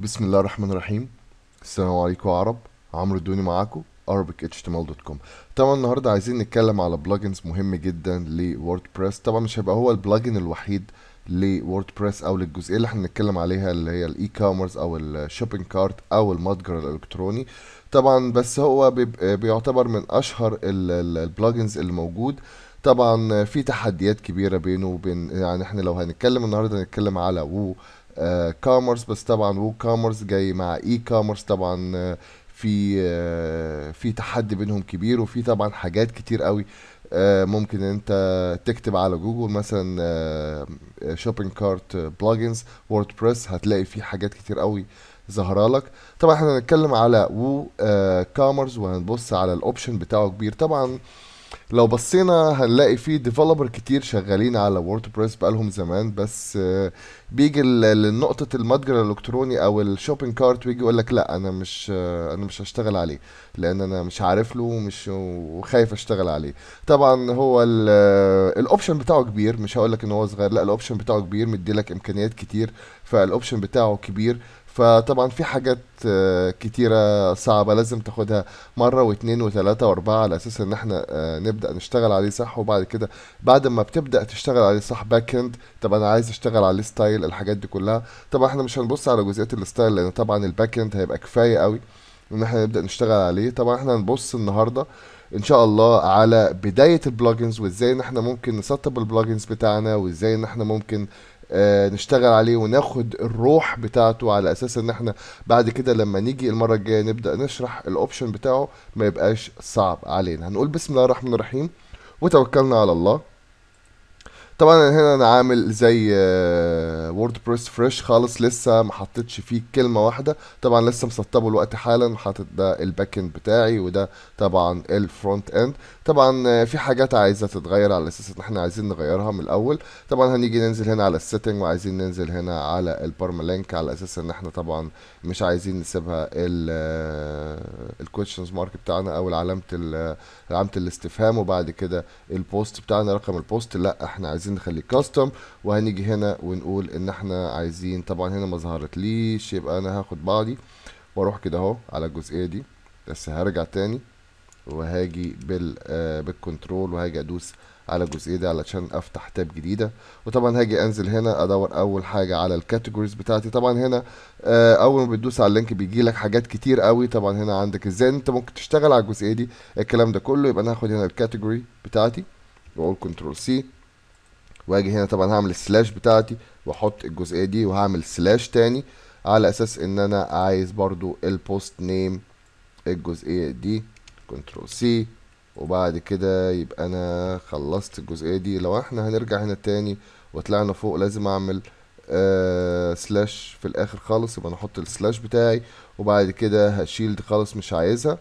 بسم الله الرحمن الرحيم السلام عليكم يا عرب عمرو الدوني معاكم كوم طبعا النهارده عايزين نتكلم على بلجنز مهم جدا لوردبريس طبعا مش هيبقى هو البلجن الوحيد لووردبريس او للجزئيه اللي احنا بنتكلم عليها اللي هي الاي كوميرس او الشوبينج كارت او المتجر الالكتروني طبعا بس هو بيعتبر من اشهر البلجنز اللي موجود طبعا في تحديات كبيره بينه وبين يعني احنا لو هنتكلم النهارده هنتكلم على وو كوميرس آه، بس طبعا وو كوميرس جاي مع اي كوميرس طبعا في آه، في تحدي بينهم كبير وفي طبعا حاجات كتير قوي آه، ممكن انت تكتب على جوجل مثلا شوبينج كارت بلجنز ووردبريس هتلاقي في حاجات كتير قوي ظاهره لك طبعا احنا هنتكلم على وو كامرز آه، وهنبص على الاوبشن بتاعه كبير طبعا لو بصينا هنلاقي في ديفلوبر كتير شغالين على ووردبريس بقالهم زمان بس آه، بيجي لنقطة المتجر الإلكتروني أو الشوبينج كارت ويجي يقول لك لا أنا مش آه، أنا مش هشتغل عليه لأن أنا مش عارف له ومش وخايف أشتغل عليه طبعا هو الأوبشن آه، بتاعه كبير مش هقول لك إن هو صغير لا الأوبشن بتاعه كبير مديلك إمكانيات كتير فالأوبشن بتاعه كبير فطبعا في حاجات آه، كتيرة صعبة لازم تاخدها مرة واتنين وتلاتة واربعة على اساس ان احنا آه، نبدأ نشتغل عليه صح وبعد كده بعد ما بتبدأ تشتغل عليه صح باك اند طب انا عايز اشتغل عليه ستايل الحاجات دي كلها طبعا احنا مش هنبص على جزئيات الستايل لان طبعا الباك اند هيبقى كفاية قوي ان احنا نبدأ نشتغل عليه طبعا احنا هنبص النهاردة ان شاء الله على بداية البلوجنز وازاي ان احنا ممكن نسطب البلوجنز بتاعنا وازاي ان احنا ممكن آه آه، نشتغل عليه وناخد الروح بتاعته على اساس ان احنا بعد كده لما نيجي المره الجايه نبدا نشرح الاوبشن بتاعه ما يبقاش صعب علينا هنقول بسم الله الرحمن الرحيم وتوكلنا على الله طبعا انا هنا انا عامل زي آه، ووردبريس فريش خالص لسه ما حطيتش فيه كلمه واحده طبعا لسه مسطبه الوقت حالا حاطط ده الباك اند بتاعي وده طبعا الفرونت اند طبعا آه، في حاجات عايزه تتغير على اساس ان احنا عايزين نغيرها من الاول طبعا هنيجي ننزل هنا على السيتنج وعايزين ننزل هنا على البرمالينك على اساس ان احنا طبعا مش عايزين نسيبها الكويشنز مارك آه، بتاعنا او علامه علامه الاستفهام وبعد كده البوست بتاعنا رقم البوست لا احنا عايزين عايزين نخليه كاستم وهنيجي هنا ونقول ان احنا عايزين طبعا هنا ما ظهرتليش يبقى انا هاخد بعضي واروح كده اهو على الجزئيه دي بس هرجع تاني وهاجي بال آه بالكنترول وهاجي ادوس على الجزئيه دي علشان افتح تاب جديده وطبعا هاجي انزل هنا ادور اول حاجه على الكاتيجوريز بتاعتي طبعا هنا آه اول ما بتدوس على اللينك بيجي لك حاجات كتير قوي طبعا هنا عندك ازاي انت ممكن تشتغل على الجزئيه دي الكلام ده كله يبقى انا هاخد هنا الكاتيجوري بتاعتي واقول كنترول سي واجي هنا طبعا هعمل السلاش بتاعتي واحط الجزئيه دي وهعمل سلاش تاني على اساس ان انا عايز برضو البوست نيم الجزئيه دي كنترول سي وبعد كده يبقى انا خلصت الجزئيه دي لو احنا هنرجع هنا تاني وطلعنا فوق لازم اعمل آه سلاش في الاخر خالص يبقى انا احط السلاش بتاعي وبعد كده هشيلد خالص مش عايزها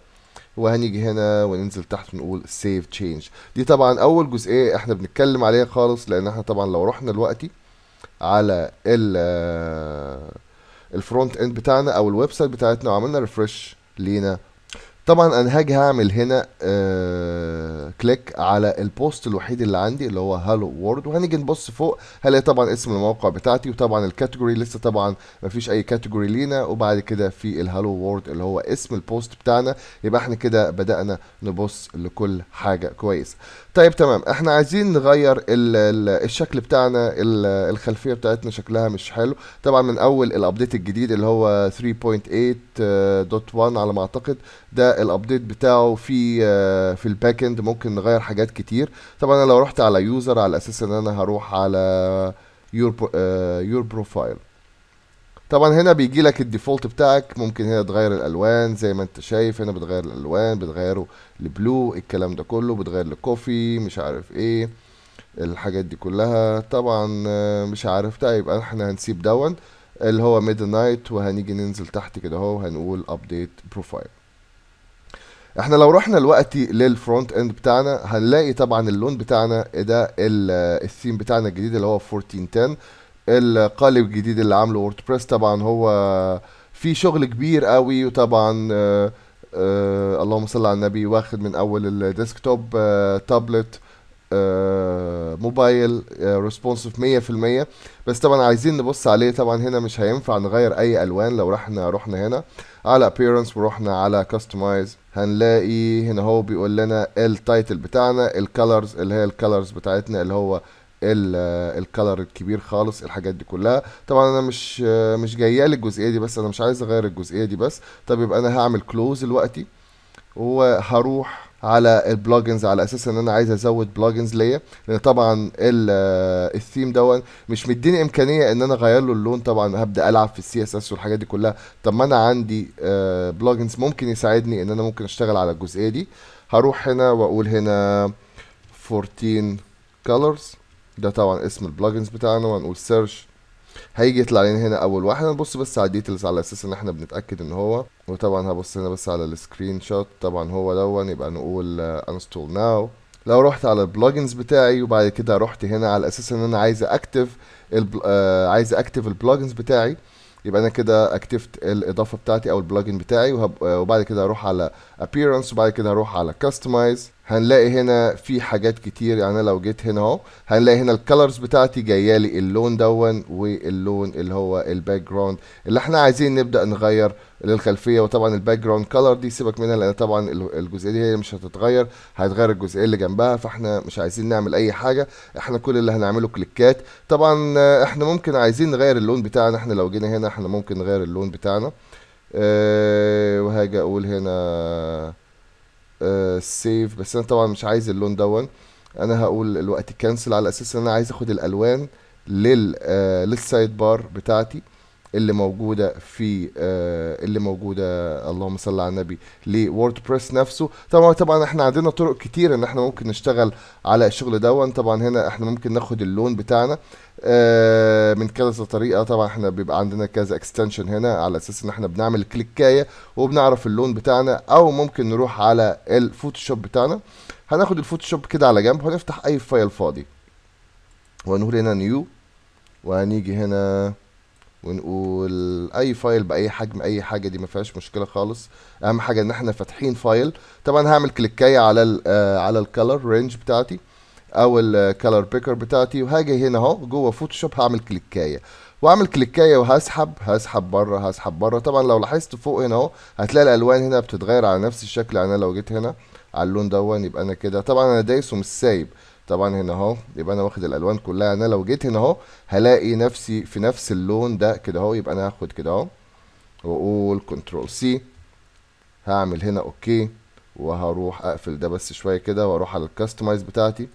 وهنيجي هنا وننزل تحت ونقول سيف تشينج دي طبعا اول جزئيه احنا بنتكلم عليها خالص لان احنا طبعا لو رحنا دلوقتي على ال آه، الفرونت اند بتاعنا او الويب سايت بتاعتنا وعملنا ريفرش لينا طبعا انا هاجي هعمل هنا آه كليك على البوست الوحيد اللي عندي اللي هو هالو وورد وهنيجي نبص فوق هلاقي طبعا اسم الموقع بتاعتي وطبعا الكاتيجوري لسه طبعا مفيش اي كاتيجوري لينا وبعد كده في الهالو وورد اللي هو اسم البوست بتاعنا يبقى احنا كده بدانا نبص لكل حاجه كويس طيب تمام احنا عايزين نغير الـ الـ الشكل بتاعنا الخلفيه بتاعتنا شكلها مش حلو طبعا من اول الابديت الجديد اللي هو 3.8.1 آه، على ما اعتقد ده الابديت بتاعه في آه، في الباك اند ممكن نغير حاجات كتير طبعا انا لو رحت على يوزر على اساس ان انا هروح على يور يور بروفايل طبعا هنا بيجي لك الديفولت بتاعك ممكن هنا تغير الالوان زي ما انت شايف هنا بتغير الالوان بتغيره لبلو الكلام ده كله بتغير لكوفي مش عارف ايه الحاجات دي كلها طبعا آه، مش عارف طيب احنا هنسيب دون اللي هو ميد نايت وهنيجي ننزل تحت كده اهو هنقول ابديت بروفايل احنا لو رحنا دلوقتي للفرونت اند بتاعنا هنلاقي طبعا اللون بتاعنا ده الثيم بتاعنا الجديد اللي هو 1410 القالب الجديد اللي عامله ووردبريس طبعا هو في شغل كبير قوي وطبعا آه آه اللهم صل على النبي واخد من اول الديسكتوب آه تابلت آه موبايل ريسبونسيف آه 100% بس طبعا عايزين نبص عليه طبعا هنا مش هينفع نغير اي الوان لو رحنا رحنا هنا آه على appearance ورحنا على customize هنلاقي هنا هو بيقول لنا التايتل بتاعنا الكالرز اللي هي الكالرز بتاعتنا اللي هو الكالر الكبير خالص الحاجات دي كلها طبعا انا مش مش جايه لي الجزئيه دي بس انا مش عايز اغير الجزئيه دي بس طب يبقى انا هعمل كلوز دلوقتي وهروح على البلجنز على اساس ان انا عايز ازود بلجنز ليا لان طبعا الثيم آه، دون مش مديني امكانيه ان انا اغير له اللون طبعا هبدا العب في السي اس اس والحاجات دي كلها طب ما انا عندي بلجنز آه، ممكن يساعدني ان انا ممكن اشتغل على الجزئيه دي هروح هنا واقول هنا 14 colors ده طبعا اسم البلجنز بتاعنا وهنقول سيرش هيجي يطلع لنا هنا اول واحد هنبص بس على الديتيلز على اساس ان احنا بنتاكد ان هو وطبعا هبص هنا بس على السكرين شوت طبعا هو دون يبقى نقول انستول uh, ناو لو رحت على البلجنز بتاعي وبعد كده رحت هنا على اساس ان انا عايز اكتف آه عايز اكتف البلجنز بتاعي يبقى انا كده اكتفت الاضافه بتاعتي او البلجن بتاعي آه، وبعد كده اروح على appearance وبعد كده اروح على customize هنلاقي هنا في حاجات كتير يعني لو جيت هنا اهو هنلاقي هنا الكالرز بتاعتي جايه لي اللون دون واللون اللي هو الباك جراوند اللي احنا عايزين نبدا نغير للخلفيه وطبعا الباك جراوند كالر دي سيبك منها لان طبعا الجزئيه دي هي مش هتتغير هيتغير الجزئيه اللي جنبها فاحنا مش عايزين نعمل اي حاجه احنا كل اللي هنعمله كليكات طبعا احنا ممكن عايزين نغير اللون بتاعنا احنا لو جينا هنا احنا ممكن نغير اللون بتاعنا اه وهاجي اقول هنا السيف بس انا طبعا مش عايز اللون دون انا هقول الوقت كانسل على اساس ان انا عايز اخد الالوان لل آه، للسايد بار بتاعتي اللي موجوده في آه اللي موجوده اللهم صل على النبي لووردبريس نفسه طبعا طبعا احنا عندنا طرق كتير ان احنا ممكن نشتغل على الشغل دون طبعا هنا احنا ممكن ناخد اللون بتاعنا آه من كذا طريقه طبعا احنا بيبقى عندنا كذا اكستنشن هنا على اساس ان احنا بنعمل كليكايه وبنعرف اللون بتاعنا او ممكن نروح على الفوتوشوب بتاعنا هناخد الفوتوشوب كده على جنب وهنفتح اي فايل فاضي ونقول هنا نيو وهنيجي هنا ونقول اي فايل باي حجم اي حاجه دي ما فيهاش مشكله خالص اهم حاجه ان احنا فاتحين فايل طبعا هعمل كليكايه على الـ آه، على الكالر رينج بتاعتي او الكالر آه، بيكر بتاعتي وهاجي هنا اهو جوه فوتوشوب هعمل كليكايه واعمل كليكايه وهسحب هسحب بره هسحب بره طبعا لو لاحظت فوق هنا اهو هتلاقي الالوان هنا بتتغير على نفس الشكل يعني انا لو جيت هنا على اللون دون يبقى انا كده طبعا انا دايس ومش سايب طبعا هنا اهو يبقى انا واخد الالوان كلها انا لو جيت هنا اهو هلاقي نفسي في نفس اللون ده كده اهو يبقى انا هاخد كده اهو واقول كنترول سي هعمل هنا اوكي وهروح اقفل ده بس شويه كده واروح على الكاستمايز بتاعتي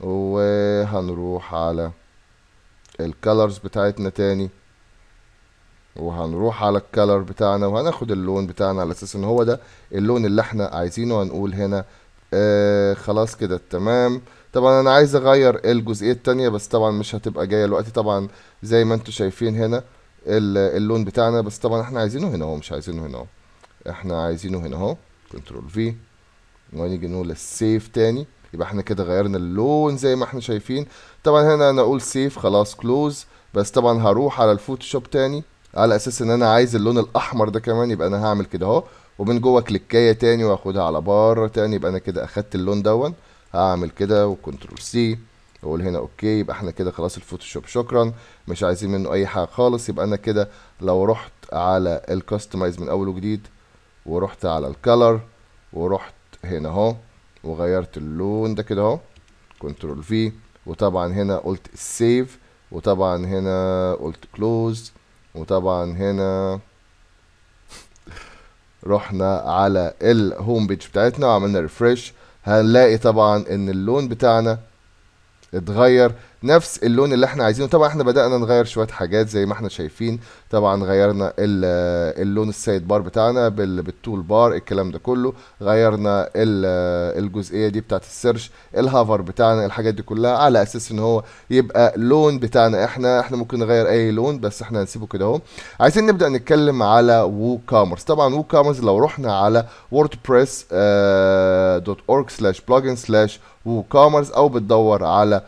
وهنروح على الكالرز بتاعتنا تاني وهنروح على الكالر بتاعنا وهناخد اللون بتاعنا على اساس ان هو ده اللون اللي احنا عايزينه هنقول هنا آه خلاص كده تمام طبعا انا عايز اغير الجزئيه التانية بس طبعا مش هتبقى جايه دلوقتي طبعا زي ما انتم شايفين هنا اللون بتاعنا بس طبعا احنا عايزينه هنا اهو مش عايزينه هنا اهو احنا عايزينه هنا اهو كنترول في ونيجي نقول السيف تاني يبقى احنا كده غيرنا اللون زي ما احنا شايفين طبعا هنا انا اقول سيف خلاص كلوز بس طبعا هروح على الفوتوشوب تاني على اساس ان انا عايز اللون الاحمر ده كمان يبقى انا هعمل كده اهو ومن جوه كليكايه تاني واخدها على بره تاني يبقى انا كده اخدت اللون دون هعمل كده وكنترول سي واقول هنا اوكي يبقى احنا كده خلاص الفوتوشوب شكرا مش عايزين منه اي حاجه خالص يبقى انا كده لو رحت على الكاستمايز من اول وجديد ورحت على الكالر ورحت هنا اهو وغيرت اللون ده كده اهو كنترول في وطبعا هنا قلت سيف وطبعا هنا قلت كلوز وطبعا هنا رحنا على الهوم بيج بتاعتنا وعملنا ريفرش هنلاقي طبعا ان اللون بتاعنا اتغير نفس اللون اللي احنا عايزينه طبعا احنا بدانا نغير شويه حاجات زي ما احنا شايفين طبعا غيرنا اللون السايد بار بتاعنا بالتول بار الكلام ده كله غيرنا الجزئيه دي بتاعت السيرش الهافر بتاعنا الحاجات دي كلها على اساس ان هو يبقى لون بتاعنا احنا احنا ممكن نغير اي لون بس احنا هنسيبه كده اهو عايزين نبدا نتكلم على وو كامرس طبعا وو كامرس لو رحنا على wordpress.org/plugin/woocommerce آه، او بتدور على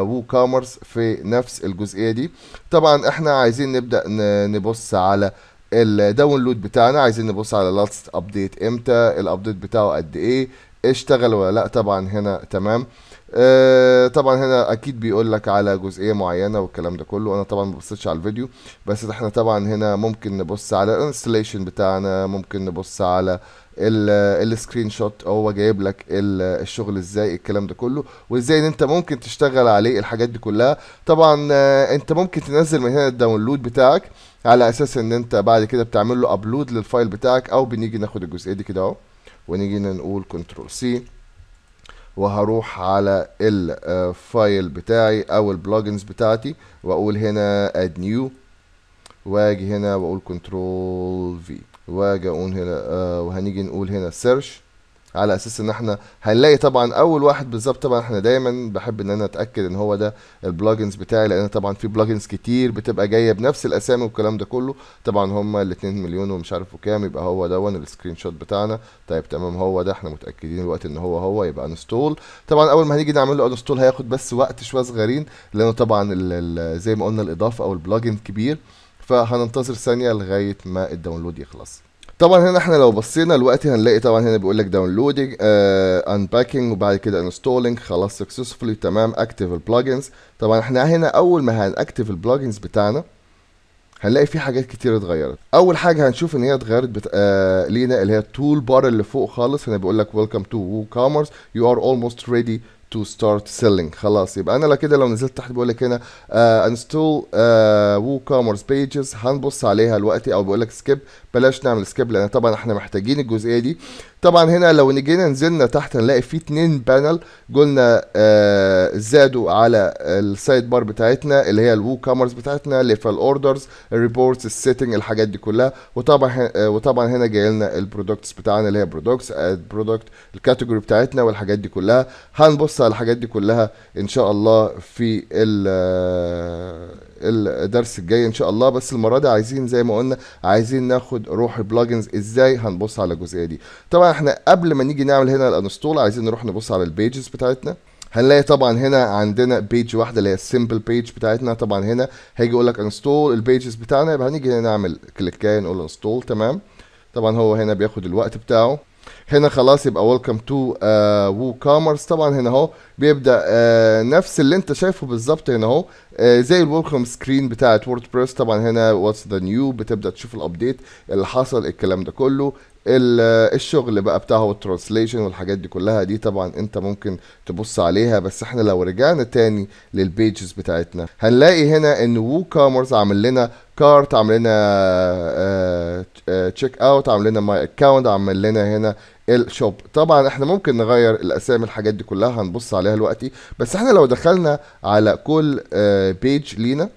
ووكامرس آه، في نفس الجزئيه دي طبعا احنا عايزين نبدا نبص على الداونلود بتاعنا عايزين نبص على لاست ابديت امتى الابديت بتاعه قد ايه اشتغل ولا لا طبعا هنا تمام آه، طبعا هنا اكيد بيقول لك على جزئيه معينه والكلام ده كله انا طبعا ما بصيتش على الفيديو بس احنا طبعا هنا ممكن نبص على الانستليشن بتاعنا ممكن نبص على السكرين شوت هو جايب لك الشغل ازاي الكلام ده كله وازاي ان انت ممكن تشتغل عليه الحاجات دي كلها طبعا آه، انت ممكن تنزل من هنا الداونلود بتاعك على اساس ان انت بعد كده بتعمل له ابلود للفايل بتاعك او بنيجي ناخد الجزئيه دي كده اهو ونيجي نقول كنترول سي وهروح على الفايل آه، بتاعي او البلجنز بتاعتي واقول هنا اد نيو واجي هنا واقول كنترول في واجي اقول هنا آه، وهنيجي نقول هنا سيرش على اساس ان احنا هنلاقي طبعا اول واحد بالظبط طبعا احنا دايما بحب ان انا اتاكد ان هو ده البلجنز بتاعي لان طبعا في بلجنز كتير بتبقى جايه بنفس الاسامي والكلام ده كله طبعا هما ال 2 مليون ومش عارف وكام يبقى هو دون السكرين شوت بتاعنا طيب تمام هو ده احنا متاكدين الوقت ان هو هو يبقى انستول طبعا اول ما هنيجي نعمل له انستول هياخد بس وقت شويه صغيرين لانه طبعا الـ الـ زي ما قلنا الاضافه او البلجن كبير فهننتظر ثانيه لغايه ما الداونلود يخلص طبعا هنا احنا لو بصينا دلوقتي هنلاقي طبعا هنا بيقول لك داونلودنج انباكينج آه، وبعد كده انستولينج خلاص سكسسفلي تمام اكتف البلجنز طبعا احنا هنا اول ما هنأكتف البلجنز بتاعنا هنلاقي في حاجات كتير اتغيرت اول حاجه هنشوف ان هي اتغيرت بت... آه... لينا اللي هي التول بار اللي فوق خالص هنا بيقول لك ويلكم تو وو يو ار اولموست ريدي to start selling خلاص يبقى انا لو كده لو نزلت تحت بيقول لك هنا انستول آه، uh, آه، woocommerce بيجز هنبص عليها دلوقتي او بيقول لك سكيب بلاش نعمل سكيب لان طبعا احنا محتاجين الجزئيه دي طبعا هنا لو نجينا نزلنا تحت هنلاقي في اثنين بانل قلنا uh, زادوا على السايد بار بتاعتنا اللي هي الوو بتاعتنا اللي في الاوردرز الريبورتس السيتنج الحاجات دي كلها وطبعا وطبعا هنا جاي لنا البرودكتس بتاعنا اللي هي برودكتس اد برودكت الكاتيجوري بتاعتنا والحاجات دي كلها هنبص هنبص على الحاجات دي كلها ان شاء الله في الدرس الجاي ان شاء الله بس المره دي عايزين زي ما قلنا عايزين ناخد روح بلجنز ازاي هنبص على الجزئيه دي طبعا احنا قبل ما نيجي نعمل هنا الانستول عايزين نروح نبص على البيجز بتاعتنا هنلاقي طبعا هنا عندنا بيج واحده اللي هي السمبل بيج بتاعتنا طبعا هنا هيجي يقول لك انستول البيجز بتاعنا يبقى هنيجي هنا نعمل كليكايه نقول انستول تمام طبعا هو هنا بياخد الوقت بتاعه هنا خلاص يبقى ويلكم تو وو كوميرس طبعا هنا اهو بيبدا آه نفس اللي انت شايفه بالظبط هنا اهو آه زي الويلكم سكرين بتاعت ووردبريس طبعا هنا واتس ذا نيو بتبدا تشوف الابديت اللي حصل الكلام ده كله آه، الشغل بقى بتاعه والترانسليشن والحاجات دي كلها دي طبعا انت ممكن تبص عليها بس احنا لو رجعنا تاني للبيجز بتاعتنا هنلاقي هنا ان وو كامرز عامل لنا كارت عامل لنا تشيك آه، اوت آه، عامل لنا ماي اكونت عامل لنا هنا الشوب طبعا احنا ممكن نغير الاسامي الحاجات دي كلها هنبص عليها دلوقتي بس احنا لو دخلنا على كل بيج آه، لينا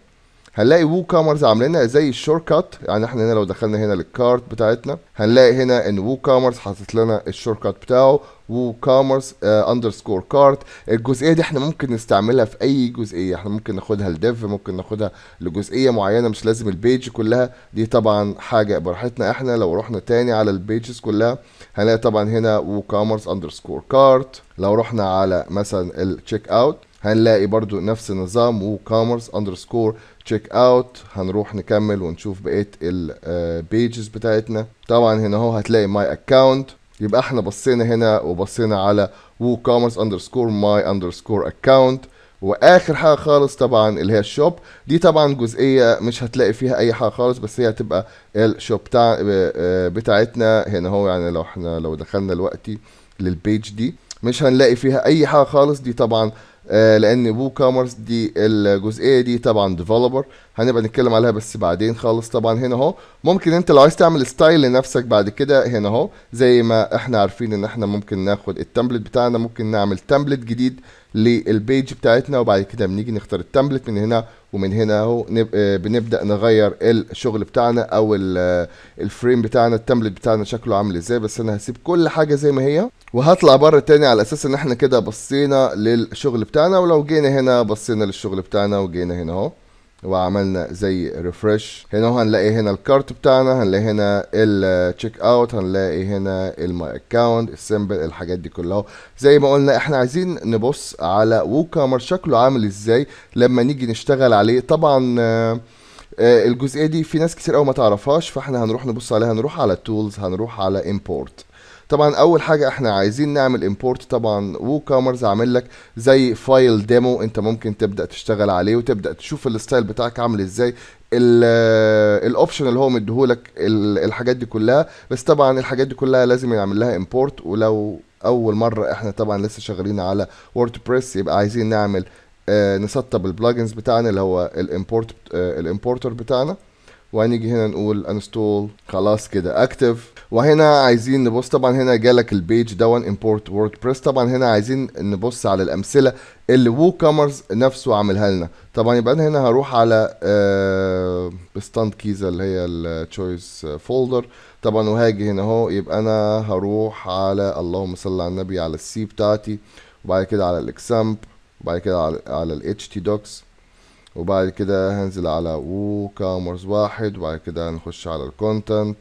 هنلاقي وو كامرز عامل لنا زي الشورت كات يعني احنا هنا لو دخلنا هنا للكارت بتاعتنا هنلاقي هنا ان وو كامرز حاطط لنا الشورت كات بتاعه وو اندر اندرسكور كارت الجزئيه دي احنا ممكن نستعملها في اي جزئيه احنا ممكن ناخدها لديف ممكن ناخدها لجزئيه معينه مش لازم البيج كلها دي طبعا حاجه براحتنا احنا لو رحنا تاني على البيجز كلها هنلاقي طبعا هنا وو اندر اندرسكور كارت لو رحنا على مثلا التشيك اوت هنلاقي برضو نفس النظام اندر اندرسكور تشيك اوت هنروح نكمل ونشوف بقيه البيجز آه، بتاعتنا طبعا هنا اهو هتلاقي ماي اكونت يبقى احنا بصينا هنا وبصينا على وو كوميرس اندرسكور ماي اندرسكور اكونت واخر حاجه خالص طبعا اللي هي الشوب دي طبعا جزئيه مش هتلاقي فيها اي حاجه خالص بس هي هتبقى الشوب بتاع آه، آه، بتاعتنا هنا اهو يعني لو احنا لو دخلنا دلوقتي للبيج دي مش هنلاقي فيها اي حاجه خالص دي طبعا آه، لان بو كامرز دي الجزئيه دي طبعا ديفلوبر هنبقى نتكلم عليها بس بعدين خالص طبعا هنا اهو ممكن انت لو عايز تعمل ستايل لنفسك بعد كده هنا اهو زي ما احنا عارفين ان احنا ممكن ناخد التمبلت بتاعنا ممكن نعمل تمبلت جديد للبيج بتاعتنا وبعد كده بنيجي نختار التمبلت من هنا ومن هنا اهو آه، بنبدا نغير الشغل بتاعنا او الفريم آه، بتاعنا التمبلت بتاعنا شكله عامل ازاي بس انا هسيب كل حاجه زي ما هي وهطلع بره تاني على اساس ان احنا كده بصينا للشغل بتاعنا ولو جينا هنا بصينا للشغل بتاعنا وجينا هنا اهو وعملنا زي ريفرش هنا هنلاقي هنا الكارت بتاعنا هنلاقي هنا التشيك اوت هنلاقي هنا الماي اكونت السيمبل الحاجات دي كلها زي ما قلنا احنا عايزين نبص على ووكامر شكله عامل ازاي لما نيجي نشتغل عليه طبعا آه، الجزئيه دي في ناس كتير قوي ما تعرفهاش فاحنا هنروح نبص عليها هنروح على تولز هنروح على امبورت طبعا اول حاجه احنا عايزين نعمل امبورت طبعا ووكامرز عامل لك زي فايل ديمو انت ممكن تبدا تشتغل عليه وتبدا تشوف الستايل بتاعك عامل ازاي الاوبشن آه، اللي هو مديهولك الحاجات دي كلها بس طبعا الحاجات دي كلها لازم يعمل لها امبورت ولو اول مره احنا طبعا لسه شغالين على ووردبريس يبقى عايزين نعمل آه نسطب البلجنز بتاعنا اللي هو الامبورت آه الامبورتر بتاعنا وهنيجي هنا نقول انستول خلاص كده اكتف وهنا عايزين نبص طبعا هنا جالك البيج دون امبورت ووردبريس طبعا هنا عايزين نبص على الامثله اللي وو كامرز نفسه عاملها لنا طبعا يبقى انا هنا هروح على آه ستاند كيز اللي هي التشويس فولدر طبعا وهاجي هنا اهو يبقى انا هروح على اللهم صل على النبي على السي بتاعتي وبعد كده على الاكسامب وبعد كده على على الاتش تي دوكس وبعد كده هنزل على وو كامرز واحد وبعد كده هنخش على الكونتنت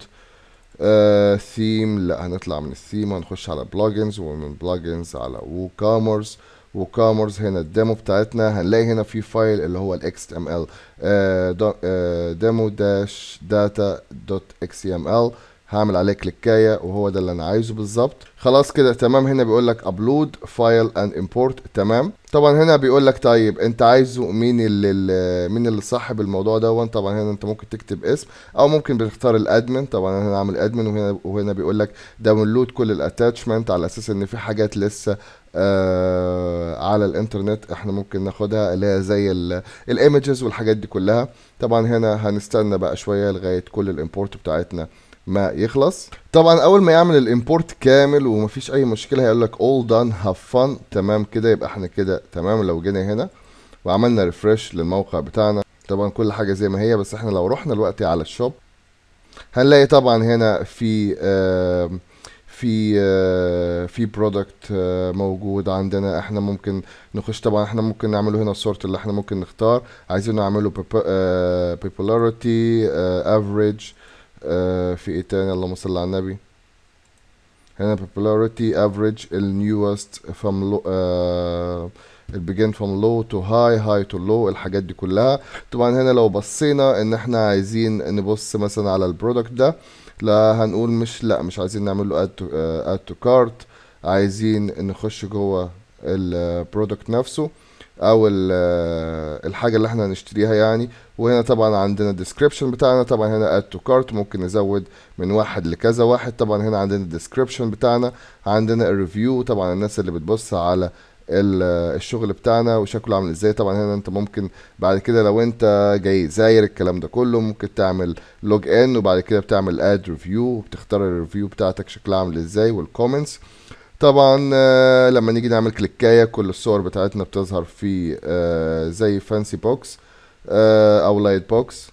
ثيم آه، لا هنطلع من الثيم هنخش على بلجنز ومن بلجنز على ووكامرز ووكامرز هنا الديمو بتاعتنا هنلاقي هنا في فايل اللي هو الاكس ام ال ديمو داش داتا دوت اكس ام ال هعمل عليه كليكايه وهو ده اللي انا عايزه بالظبط خلاص كده تمام هنا بيقول لك ابلود فايل اند امبورت تمام طبعا هنا بيقول لك طيب انت عايزه مين اللي مين اللي صاحب الموضوع ده طبعا هنا انت ممكن تكتب اسم او ممكن بتختار الادمن طبعا انا هعمل ادمن وهنا وهنا بيقول لك داونلود كل الاتاتشمنت على اساس ان في حاجات لسه آه على الانترنت احنا ممكن ناخدها اللي هي زي الايمجز والحاجات دي كلها طبعا هنا هنستنى بقى شويه لغايه كل الامبورت بتاعتنا ما يخلص طبعا اول ما يعمل الامبورت كامل ومفيش اي مشكله هيقول لك اول دان هاف فان تمام كده يبقى احنا كده تمام لو جينا هنا وعملنا ريفرش للموقع بتاعنا طبعا كل حاجه زي ما هي بس احنا لو رحنا دلوقتي على الشوب هنلاقي طبعا هنا في في في برودكت موجود عندنا احنا ممكن نخش طبعا احنا ممكن نعمله هنا الصورت اللي احنا ممكن نختار عايزين نعمله popularity افريج آه في ايه تاني اللهم صل على النبي هنا popularity average ال newest from low آه begin from low to high high to low الحاجات دي كلها طبعا هنا لو بصينا ان احنا عايزين نبص مثلا على البرودكت ده لا هنقول مش لا مش عايزين نعمل له add to, uh, add to cart عايزين نخش جوه البرودكت نفسه او آه، الحاجه اللي احنا هنشتريها يعني وهنا طبعا عندنا الديسكريبشن بتاعنا طبعا هنا اد تو كارت ممكن نزود من واحد لكذا واحد طبعا هنا عندنا الديسكريبشن بتاعنا عندنا الريفيو طبعا الناس اللي بتبص على آه، الشغل بتاعنا وشكله عامل ازاي طبعا هنا انت ممكن بعد كده لو انت جاي زاير الكلام ده كله ممكن تعمل لوج ان وبعد كده بتعمل اد ريفيو وبتختار الريفيو بتاعتك شكلها عامل ازاي والكومنتس طبعا آه، لما نيجي نعمل كليكايه كل الصور بتاعتنا بتظهر في آه، زي فانسي آه، بوكس او لايت بوكس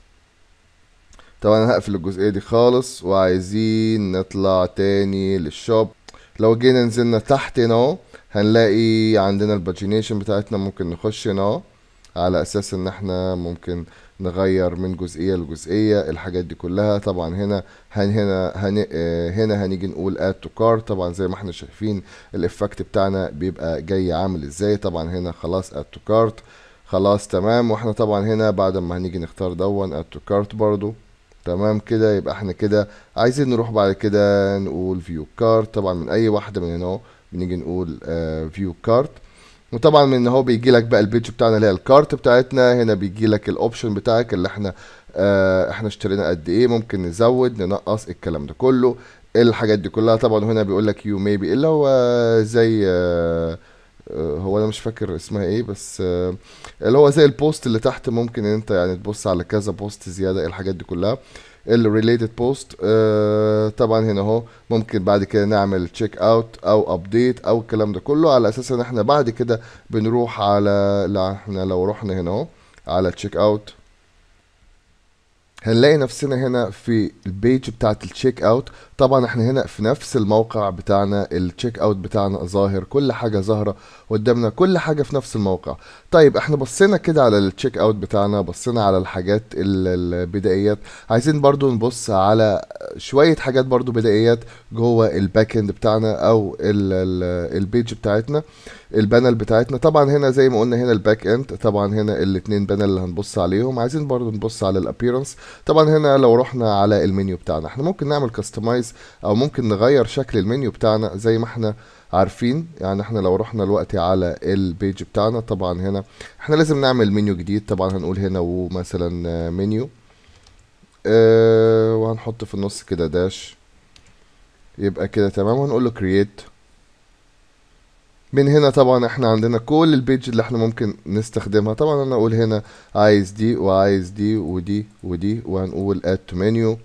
طبعا انا هقفل الجزئيه دي خالص وعايزين نطلع تاني للشوب لو جينا نزلنا تحت هنا هنلاقي عندنا الباجينيشن بتاعتنا ممكن نخش هنا على اساس ان احنا ممكن نغير من جزئيه لجزئيه الحاجات دي كلها طبعا هنا هن هنا هن آه، هنا هنيجي نقول اد تو كار طبعا زي ما احنا شايفين الافكت بتاعنا بيبقى جاي عامل ازاي طبعا هنا خلاص اد تو كارت خلاص تمام واحنا طبعا هنا بعد ما هنيجي نختار دون اد تو كارت برضو تمام كده يبقى احنا كده عايزين نروح بعد كده نقول فيو كارت طبعا من اي واحده من هنا بنيجي نقول فيو آه، كارت وطبعا من هو بيجي لك بقى البيج بتاعنا اللي هي الكارت بتاعتنا هنا بيجي لك الاوبشن بتاعك اللي احنا اه احنا اشترينا قد ايه ممكن نزود ننقص الكلام ده كله الحاجات دي كلها طبعا هنا بيقول لك يو ميبي اللي هو زي آه،, اه هو انا مش فاكر اسمها ايه بس آه، اللي هو زي البوست اللي تحت ممكن انت يعني تبص على كذا بوست زياده الحاجات دي كلها الريليتد بوست آه طبعا هنا اهو ممكن بعد كده نعمل تشيك اوت او ابديت او الكلام ده كله على اساس ان احنا بعد كده بنروح على لا احنا لو رحنا هنا اهو على تشيك اوت هنلاقي نفسنا هنا في البيج بتاعت التشيك اوت طبعا احنا هنا في نفس الموقع بتاعنا التشيك اوت بتاعنا ظاهر كل حاجه ظاهره قدامنا كل حاجه في نفس الموقع طيب احنا بصينا كده على التشيك اوت بتاعنا بصينا على الحاجات البدائيات عايزين برضو نبص على شويه حاجات برضو بدائيات جوه الباك اند بتاعنا او البيج بتاعتنا البانل بتاعتنا طبعا هنا زي ما قلنا هنا الباك اند طبعا هنا الاثنين بانل اللي هنبص عليهم عايزين برضو نبص على الابييرنس طبعا هنا لو رحنا على المنيو بتاعنا احنا ممكن نعمل كاستمايز كويس او ممكن نغير شكل المنيو بتاعنا زي ما احنا عارفين يعني احنا لو رحنا دلوقتي على البيج بتاعنا طبعا هنا احنا لازم نعمل منيو جديد طبعا هنقول هنا ومثلا منيو اه وهنحط في النص كده داش يبقى كده تمام ونقول له كرييت من هنا طبعا احنا عندنا كل البيج اللي احنا ممكن نستخدمها طبعا انا اقول هنا عايز دي وعايز دي ودي ودي وهنقول اد تو منيو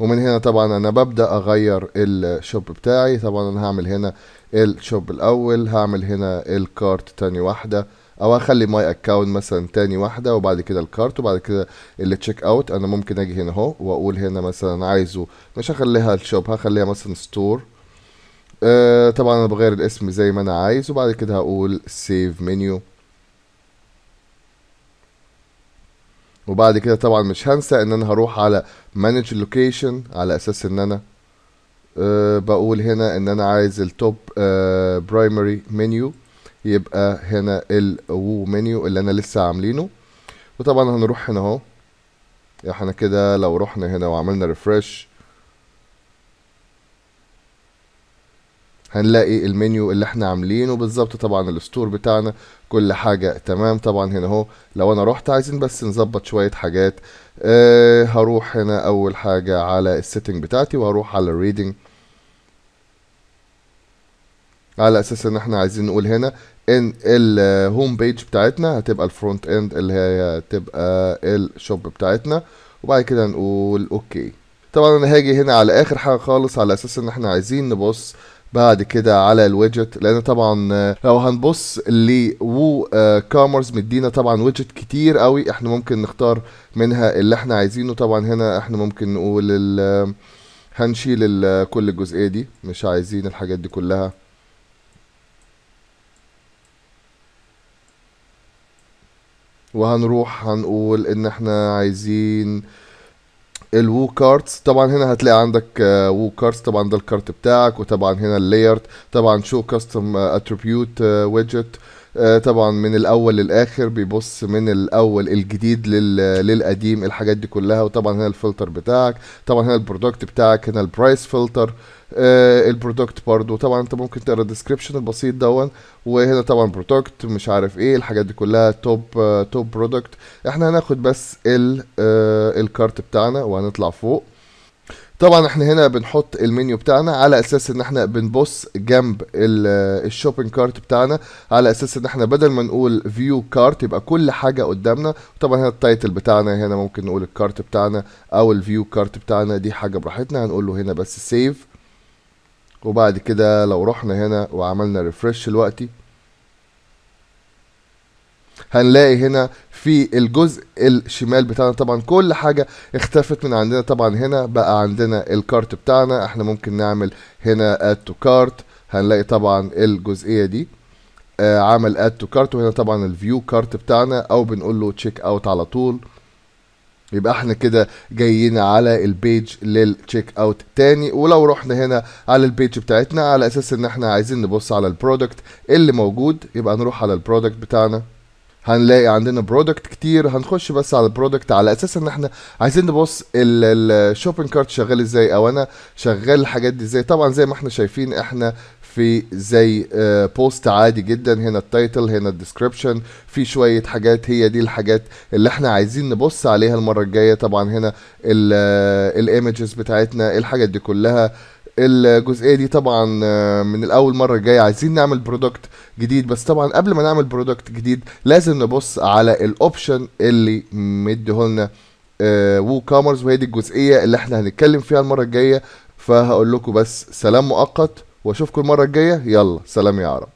ومن هنا طبعا انا ببدا اغير الشوب بتاعي طبعا انا هعمل هنا الشوب الاول هعمل هنا الكارت تاني واحده او هخلي ماي اكونت مثلا تاني واحده وبعد كده الكارت وبعد كده التشيك اوت انا ممكن اجي هنا اهو واقول هنا مثلا عايزه مش هخليها الشوب هخليها مثلا ستور آه طبعا انا بغير الاسم زي ما انا عايز وبعد كده هقول سيف منيو وبعد كده طبعا مش هنسى ان انا هروح على مانج لوكيشن على اساس ان انا أه بقول هنا ان انا عايز التوب أه برايمري منيو يبقى هنا الوو منيو اللي انا لسه عاملينه وطبعا هنروح هنا اهو احنا كده لو رحنا هنا وعملنا ريفرش هنلاقي المنيو اللي احنا عاملينه بالظبط طبعا الستور بتاعنا كل حاجة تمام طبعا هنا اهو لو انا رحت عايزين بس نظبط شوية حاجات اه هروح هنا اول حاجة على السيتنج بتاعتي وهروح على الريدنج على اساس ان احنا عايزين نقول هنا ان الهوم بيج بتاعتنا هتبقى الفرونت اند اللي هي هتبقى الشوب بتاعتنا وبعد كده نقول اوكي طبعا انا هاجي هنا على اخر حاجه خالص على اساس ان احنا عايزين نبص بعد كده على الويدجت لان طبعا آه، لو هنبص لوو كامرز آه، مدينا طبعا ويدجت كتير قوي احنا ممكن نختار منها اللي احنا عايزينه طبعا هنا احنا ممكن نقول آه، هنشيل كل الجزئيه دي مش عايزين الحاجات دي كلها وهنروح هنقول ان احنا عايزين آه الوو كارتس طبعا هنا هتلاقي عندك وو آه، كارتس طبعا ده الكارت بتاعك وطبعا هنا اللايرد طبعا شو كاستم اتريبيوت ويدجت آه، طبعا من الاول للاخر بيبص من الاول الجديد للقديم الحاجات دي كلها وطبعا هنا الفلتر بتاعك طبعا هنا البرودكت بتاعك هنا البرايس فلتر آه البرودكت برضو طبعا انت ممكن تقرا الديسكريبشن البسيط دون وهنا طبعا برودكت مش عارف ايه الحاجات دي كلها توب آه، توب برودكت احنا هناخد بس ال آه الكارت بتاعنا وهنطلع فوق طبعا احنا هنا بنحط المنيو بتاعنا على اساس ان احنا بنبص جنب الشوبينج كارت بتاعنا على اساس ان احنا بدل ما نقول فيو كارت يبقى كل حاجه قدامنا طبعا هنا التايتل بتاعنا هنا ممكن نقول الكارت بتاعنا او الفيو كارت بتاعنا دي حاجه براحتنا هنقول له هنا بس سيف وبعد كده لو رحنا هنا وعملنا ريفرش دلوقتي هنلاقي هنا في الجزء الشمال بتاعنا طبعا كل حاجه اختفت من عندنا طبعا هنا بقى عندنا الكارت بتاعنا احنا ممكن نعمل هنا اد تو كارت هنلاقي طبعا الجزئيه دي آه عمل اد تو كارت وهنا طبعا الفيو كارت بتاعنا او بنقول له تشيك اوت على طول يبقى احنا كده جايين على البيج للتشيك اوت تاني ولو رحنا هنا على البيج بتاعتنا على اساس ان احنا عايزين نبص على البرودكت اللي موجود يبقى نروح على البرودكت بتاعنا هنلاقي عندنا برودكت كتير هنخش بس على البرودكت على اساس ان احنا عايزين نبص الشوبينج كارت شغال ازاي او انا شغال الحاجات دي ازاي طبعا زي ما احنا شايفين احنا في زي بوست آه، عادي جدا هنا التايتل هنا الديسكربشن في شويه حاجات هي دي الحاجات اللي احنا عايزين نبص عليها المره الجايه طبعا هنا الايمجز آه، بتاعتنا الحاجات دي كلها الجزئيه دي طبعا آه، من الاول مره الجايه عايزين نعمل برودكت جديد بس طبعا قبل ما نعمل برودكت جديد لازم نبص على الاوبشن اللي مديهولنا وو كامرز وهي دي الجزئيه اللي احنا هنتكلم فيها المره الجايه فهقول لكم بس سلام مؤقت واشوفكم المره الجايه يلا سلام يا عرب